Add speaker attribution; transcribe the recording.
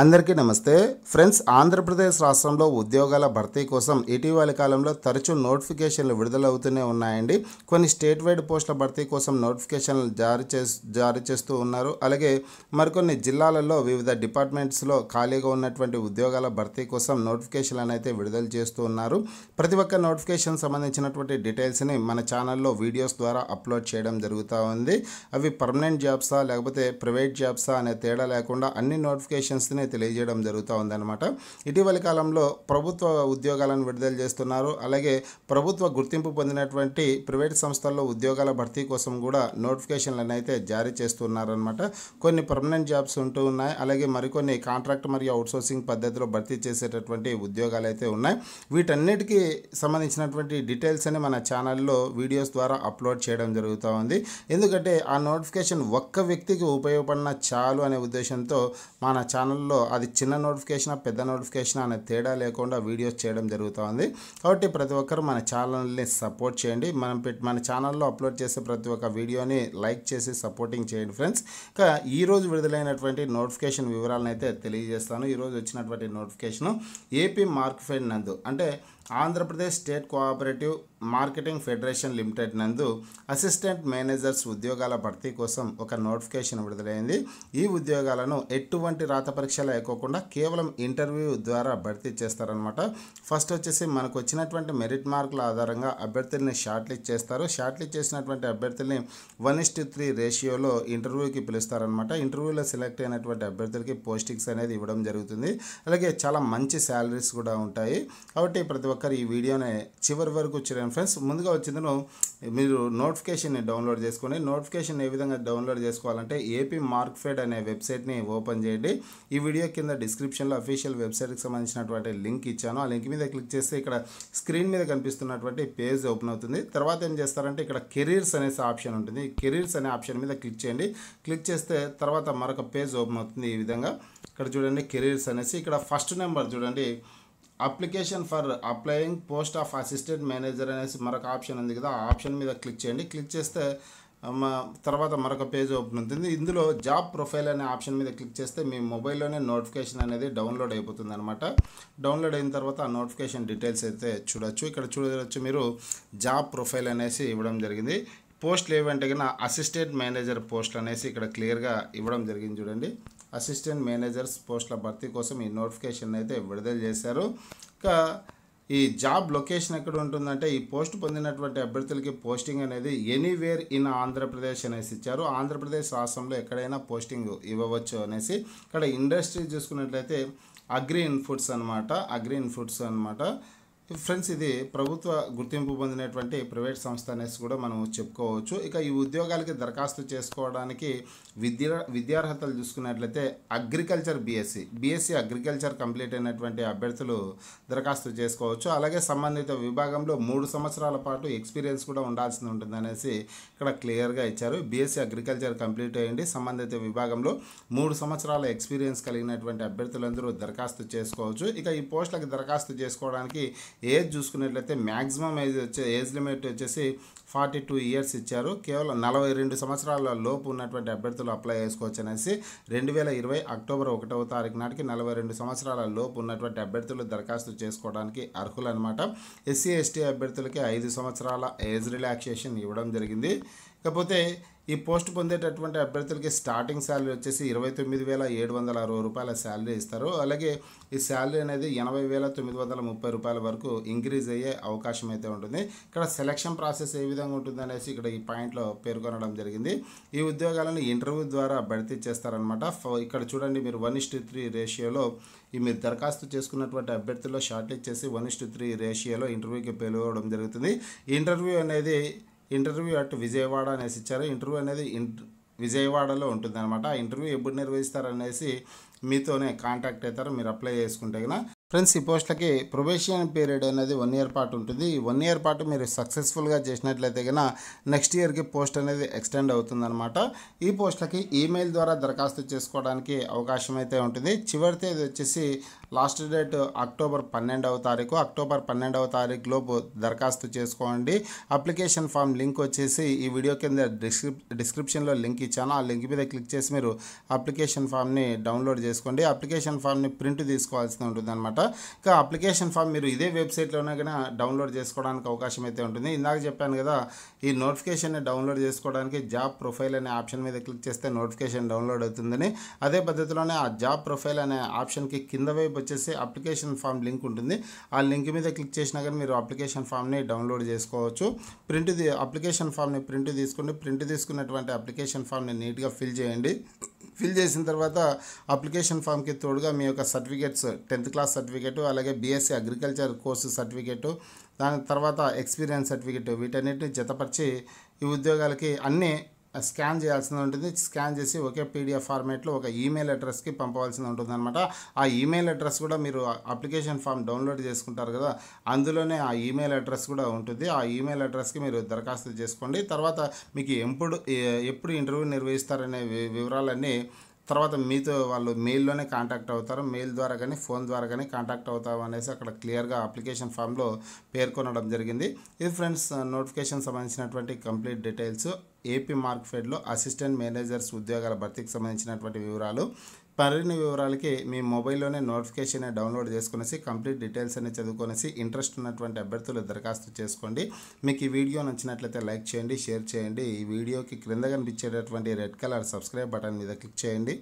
Speaker 1: అందరికీ నమస్తే ఫ్రెండ్స్ ఆంధ్రప్రదేశ్ రాష్ట్రంలో ఉద్యోగాల భర్తీ కోసం ఇటీవలి కాలంలో తరచూ నోటిఫికేషన్లు విడుదలవుతూనే ఉన్నాయండి కొన్ని స్టేట్ వైడ్ పోస్టుల భర్తీ కోసం నోటిఫికేషన్లు జారీ చే జారీ చేస్తూ ఉన్నారు అలాగే మరికొన్ని జిల్లాలలో వివిధ డిపార్ట్మెంట్స్లో ఖాళీగా ఉన్నటువంటి ఉద్యోగాల భర్తీ కోసం నోటిఫికేషన్లు అయితే విడుదల చేస్తూ ఉన్నారు ప్రతి ఒక్క నోటిఫికేషన్ సంబంధించినటువంటి డీటెయిల్స్ని మన ఛానల్లో వీడియోస్ ద్వారా అప్లోడ్ చేయడం జరుగుతూ ఉంది అవి పర్మనెంట్ జాబ్సా లేకపోతే ప్రైవేట్ జాబ్సా అనే తేడా లేకుండా అన్ని నోటిఫికేషన్స్ని తెలియజేయడం జరుగుతూ ఉందన్నమాట ఇటీవలి కాలంలో ప్రభుత్వ ఉద్యోగాలను విడుదల చేస్తున్నారు అలాగే ప్రభుత్వ గుర్తింపు పొందినటువంటి ప్రైవేట్ సంస్థల్లో ఉద్యోగాల భర్తీ కోసం కూడా నోటిఫికేషన్లను అయితే జారీ చేస్తున్నారనమాట కొన్ని పర్మనెంట్ జాబ్స్ ఉంటూ ఉన్నాయి అలాగే మరికొన్ని కాంట్రాక్ట్ మరియు అవుట్సోర్సింగ్ పద్ధతిలో భర్తీ చేసేటటువంటి ఉద్యోగాలు అయితే ఉన్నాయి వీటన్నిటికీ సంబంధించినటువంటి డీటెయిల్స్ అని మన ఛానల్లో వీడియోస్ ద్వారా అప్లోడ్ చేయడం జరుగుతూ ఉంది ఎందుకంటే ఆ నోటిఫికేషన్ ఒక్క వ్యక్తికి ఉపయోగపడిన చాలు అనే ఉద్దేశంతో మన ఛానల్లో ఛానల్లో అది చిన్న నోటిఫికేషన్ పెద్ద నోటిఫికేషన్ అనే తేడా లేకుండా వీడియోస్ చేయడం జరుగుతుంది కాబట్టి ప్రతి ఒక్కరు మన ఛానల్ని సపోర్ట్ చేయండి మనం మన ఛానల్లో అప్లోడ్ చేసే ప్రతి ఒక్క వీడియోని లైక్ చేసి సపోర్టింగ్ చేయండి ఫ్రెండ్స్ ఇంకా ఈరోజు విడుదలైనటువంటి నోటిఫికేషన్ వివరాలను అయితే తెలియజేస్తాను ఈరోజు వచ్చినటువంటి నోటిఫికేషన్ ఏపీ మార్క్ ఫెడ్ నందు అంటే Andhra Pradesh state cooperative marketing federation limited నందు అసిస్టెంట్ మేనేజర్స్ ఉద్యోగాల భర్తీ కోసం ఒక నోటిఫికేషన్ విడుదలైంది ఈ ఉద్యోగాలను ఎటువంటి రాత పరీక్ష పరీక్షలు అయిపోకుండా కేవలం ఇంటర్వ్యూ ద్వారా భర్తీ చేస్తారనమాట ఫస్ట్ వచ్చేసి మనకు వచ్చినటువంటి మెరిట్ మార్కుల ఆధారంగా అభ్యర్థుల్ని షార్ట్ లిస్ట్ చేస్తారు షార్ట్ లిస్ట్ చేసినటువంటి అభ్యర్థుల్ని వన్ ఇస్ టు త్రీ రేషియోలో ఇంటర్వ్యూకి పిలుస్తారనమాట ఇంటర్వ్యూలో సెలెక్ట్ అయినటువంటి అభ్యర్థులకి పోస్టింగ్స్ అనేది ఇవ్వడం జరుగుతుంది అలాగే చాలా మంచి శాలరీస్ కూడా ఉంటాయి కాబట్టి ప్రతి ఒక్కరు ఈ వీడియోని చివరి వరకు వచ్చిన ఫ్రెండ్స్ ముందుగా వచ్చిందను మీరు నోటిఫికేషన్ని డౌన్లోడ్ చేసుకోండి నోటిఫికేషన్ ఏ విధంగా డౌన్లోడ్ చేసుకోవాలంటే ఏపీ మార్క్ఫెడ్ అనే వెబ్సైట్ని ఓపెన్ చేయండి ఈ వీడియో కింద డిస్క్రిప్షన్లో అఫీషియల్ వెబ్సైట్కి సంబంధించినటువంటి లింక్ ఇచ్చాను ఆ లింక్ మీద క్లిక్ చేస్తే ఇక్కడ స్క్రీన్ మీద కనిపిస్తున్నటువంటి పేజ్ ఓపెన్ అవుతుంది తర్వాత ఏం చేస్తారంటే ఇక్కడ కెరీర్స్ అనేసి ఆప్షన్ ఉంటుంది కెరీర్స్ అనే ఆప్షన్ మీద క్లిక్ చేయండి క్లిక్ చేస్తే తర్వాత మరొక పేజ్ ఓపెన్ అవుతుంది ఈ విధంగా ఇక్కడ చూడండి కెరీర్స్ అనేసి ఇక్కడ ఫస్ట్ నెంబర్ చూడండి application for applying post of assistant manager అనేసి మరొక ఆప్షన్ ఉంది కదా ఆ ఆప్షన్ మీద క్లిక్ చేయండి క్లిక్ చేస్తే తర్వాత మరొక పేజ్ ఓపెన్ ఉంటుంది ఇందులో జాబ్ ప్రొఫైల్ అనే ఆప్షన్ మీద క్లిక్ చేస్తే మీ మొబైల్లోనే నోటిఫికేషన్ అనేది డౌన్లోడ్ అయిపోతుంది అనమాట డౌన్లోడ్ అయిన తర్వాత ఆ నోటిఫికేషన్ డీటెయిల్స్ అయితే చూడొచ్చు ఇక్కడ చూడవచ్చు మీరు జాబ్ ప్రొఫైల్ అనేసి ఇవ్వడం జరిగింది పోస్టులు ఏవంటే కన్నా అసిస్టెంట్ మేనేజర్ పోస్టులు అనేసి ఇక్కడ క్లియర్గా ఇవ్వడం జరిగింది చూడండి అసిస్టెంట్ మేనేజర్స్ పోస్టుల భర్తీ కోసం ఈ నోటిఫికేషన్ అయితే విడుదల చేశారు ఇంకా ఈ జాబ్ లొకేషన్ ఎక్కడ ఉంటుందంటే ఈ పోస్ట్ పొందినటువంటి అభ్యర్థులకి పోస్టింగ్ అనేది ఎనీవేర్ ఇన్ ఆంధ్రప్రదేశ్ అనేసి ఇచ్చారు ఆంధ్రప్రదేశ్ రాష్ట్రంలో ఎక్కడైనా పోస్టింగ్ ఇవ్వవచ్చు అనేసి ఇక్కడ ఇండస్ట్రీ చూసుకున్నట్లయితే అగ్రి ఇన్ఫుడ్స్ అనమాట అగ్రి ఇన్ఫుడ్స్ అనమాట ఫ్రెండ్స్ ఇది ప్రభుత్వ గుర్తింపు పొందినటువంటి ప్రైవేట్ సంస్థ అనేసి కూడా మనం చెప్పుకోవచ్చు ఇక ఈ ఉద్యోగాలకి దరఖాస్తు చేసుకోవడానికి విద్యా విద్యార్హతలు చూసుకున్నట్లయితే agriculture BSc BSc e, e agriculture complete అయినటువంటి అభ్యర్థులు దరఖాస్తు చేసుకోవచ్చు అలాగే సంబంధిత విభాగంలో మూడు సంవత్సరాల పాటు ఎక్స్పీరియన్స్ కూడా ఉండాల్సి ఉంటుంది అనేసి ఇక్కడ క్లియర్గా ఇచ్చారు బీఎస్సీ e అగ్రికల్చర్ కంప్లీట్ అయ్యండి సంబంధిత విభాగంలో మూడు సంవత్సరాల ఎక్స్పీరియన్స్ కలిగినటువంటి అభ్యర్థులందరూ దరఖాస్తు చేసుకోవచ్చు ఇక ఈ పోస్టులకు దరఖాస్తు చేసుకోవడానికి ఏజ్ చూసుకున్నట్లయితే మ్యాక్సిమం ఏజ్ వచ్చే ఏజ్ లిమిట్ వచ్చేసి ఫార్టీ టూ ఇయర్స్ ఇచ్చారు కేవలం నలభై రెండు సంవత్సరాల లోపు ఉన్నటువంటి అభ్యర్థులు అప్లై చేసుకోవచ్చు అనేసి రెండు వేల ఇరవై అక్టోబర్ ఒకటవ తారీఖు నాటికి నలభై రెండు సంవత్సరాల లోపు ఉన్నటువంటి అభ్యర్థులు దరఖాస్తు చేసుకోవడానికి అర్హులు అనమాట ఎస్సీ ఎస్టీ అభ్యర్థులకి ఐదు సంవత్సరాల ఏజ్ రిలాక్సేషన్ ఇవ్వడం జరిగింది ఇకపోతే ఈ పోస్ట్ పొందేటటువంటి అభ్యర్థులకి స్టార్టింగ్ శాలరీ వచ్చేసి ఇరవై తొమ్మిది వేల ఏడు వందల అరవై రూపాయల శాలరీ ఇస్తారు అలాగే ఈ శాలరీ అనేది ఎనభై వేల తొమ్మిది వందల ముప్పై రూపాయల వరకు ఇంక్రీజ్ అయ్యే అవకాశం అయితే ఉంటుంది ఇక్కడ సెలక్షన్ ప్రాసెస్ ఏ విధంగా ఉంటుందనేసి ఇక్కడ ఈ పాయింట్లో పేర్కొనడం జరిగింది ఈ ఉద్యోగాలను ఇంటర్వ్యూ ద్వారా భర్తీ చేస్తారనమాట ఇక్కడ చూడండి మీరు వన్ ఇస్టు త్రీ రేషియోలో ఈ మీరు దరఖాస్తు చేసుకున్నటువంటి అభ్యర్థుల్లో షార్ట్లిస్ట్ చేసి వన్ ఇస్టు త్రీ రేషియోలో ఇంటర్వ్యూకి పిలువడం జరుగుతుంది ఇంటర్వ్యూ అనేది ఇంటర్వ్యూ అటు విజయవాడ అనేసి ఇచ్చారు ఇంటర్వ్యూ అనేది విజయవాడలో ఉంటుందన్నమాట అనమాట ఇంటర్వ్యూ ఎప్పుడు నిర్వహిస్తారనేసి మీతోనే కాంటాక్ట్ అవుతారు మీరు అప్లై చేసుకుంటే కదా ఫ్రెండ్స్ ఈ పోస్ట్లకి ప్రొబేషన్ పీరియడ్ అనేది వన్ ఇయర్ పాటు ఉంటుంది ఈ వన్ ఇయర్ పాటు మీరు సక్సెస్ఫుల్గా చేసినట్లయితే కనుక నెక్స్ట్ ఇయర్కి పోస్ట్ అనేది ఎక్స్టెండ్ అనమాట ఈ పోస్ట్లకి ఈమెయిల్ ద్వారా దరఖాస్తు చేసుకోవడానికి అవకాశం అయితే ఉంటుంది చివరి తేదీ వచ్చేసి లాస్ట్ డేట్ అక్టోబర్ పన్నెండవ తారీఖు అక్టోబర్ పన్నెండవ తారీఖులోపు దరఖాస్తు చేసుకోండి అప్లికేషన్ ఫామ్ లింక్ వచ్చేసి ఈ వీడియో కింద డిస్క్రిప్ డిస్క్రిప్షన్లో లింక్ ఇచ్చాను ఆ లింక్ మీద క్లిక్ చేసి మీరు అప్లికేషన్ ఫామ్ని డౌన్లోడ్ చేసుకోండి అప్లికేషన్ ఫామ్ని ప్రింట్ తీసుకోవాల్సి అనమాట ఇంకా అప్లికేషన్ ఫామ్ మీరు ఇదే వెబ్సైట్లోనే కానీ డౌన్లోడ్ చేసుకోవడానికి అవకాశం అయితే ఉంటుంది ఇందాక చెప్పాను కదా ఈ నోటిఫికేషన్ని డౌన్లోడ్ చేసుకోవడానికి జాబ్ ప్రొఫైల్ అనే ఆప్షన్ మీద క్లిక్ చేస్తే నోటిఫికేషన్ డౌన్లోడ్ అవుతుందని అదే పద్ధతిలోనే ఆ జాబ్ ప్రొఫైల్ అనే ఆప్షన్కి కింద వైపు వచ్చేసి అప్లికేషన్ ఫామ్ లింక్ ఉంటుంది ఆ లింక్ మీద క్లిక్ చేసినా కానీ మీరు అప్లికేషన్ ఫామ్ని డౌన్లోడ్ చేసుకోవచ్చు ప్రింట్ అప్లికేషన్ ఫామ్ని ప్రింట్ తీసుకుని ప్రింట్ తీసుకున్నటువంటి అప్లికేషన్ ఫామ్ని నీట్గా ఫిల్ చేయండి ఫిల్ చేసిన తర్వాత అప్లికేషన్ ఫామ్కి తోడుగా మీ యొక్క సర్టిఫికేట్స్ టెన్త్ క్లాస్ సర్టిఫికేట్ అలాగే బీఎస్సీ అగ్రికల్చర్ కోర్సు సర్టిఫికేట్ దాని తర్వాత ఎక్స్పీరియన్స్ సర్టిఫికేట్ వీటన్నిటిని జతపరిచి ఈ ఉద్యోగాలకి అన్నీ స్కాన్ చేయాల్సింది ఉంటుంది స్కాన్ చేసి ఒకే పీడిఎఫ్ ఫార్మేట్లో ఒక ఈమెయిల్ అడ్రస్కి పంపవలసింది ఉంటుంది అనమాట ఆ ఈమెయిల్ అడ్రస్ కూడా మీరు అప్లికేషన్ ఫామ్ డౌన్లోడ్ చేసుకుంటారు కదా అందులోనే ఆ ఈమెయిల్ అడ్రస్ కూడా ఉంటుంది ఆ ఈమెయిల్ అడ్రస్కి మీరు దరఖాస్తు చేసుకోండి తర్వాత మీకు ఎప్పుడు ఎప్పుడు ఇంటర్వ్యూ నిర్వహిస్తారనే వివరాలన్నీ తర్వాత మీతో వాళ్ళు మెయిల్లోనే కాంటాక్ట్ అవుతారు మెయిల్ ద్వారా కానీ ఫోన్ ద్వారా కానీ కాంటాక్ట్ అవుతాం అనేసి అక్కడ క్లియర్గా అప్లికేషన్ ఫామ్లో పేర్కొనడం జరిగింది ఇది ఫ్రెండ్స్ నోటిఫికేషన్ సంబంధించినటువంటి కంప్లీట్ డీటెయిల్స్ ఏపీ మార్క్ఫెడ్లో అసిస్టెంట్ మేనేజర్స్ ఉద్యోగాల భర్తీకి సంబంధించినటువంటి వివరాలు మరిన్ని వివరాలకి మీ మొబైల్లోనే నోటిఫికేషన్ డౌన్లోడ్ చేసుకునేసి కంప్లీట్ డీటెయిల్స్ అన్ని చదువుకొనేసి ఇంట్రెస్ట్ ఉన్నటువంటి అభ్యర్థులు దరఖాస్తు చేసుకోండి మీకు ఈ వీడియో నచ్చినట్లయితే లైక్ చేయండి షేర్ చేయండి ఈ వీడియోకి క్రింద కనిపించేటటువంటి రెడ్ కలర్ సబ్స్క్రైబ్ బటన్ మీద క్లిక్ చేయండి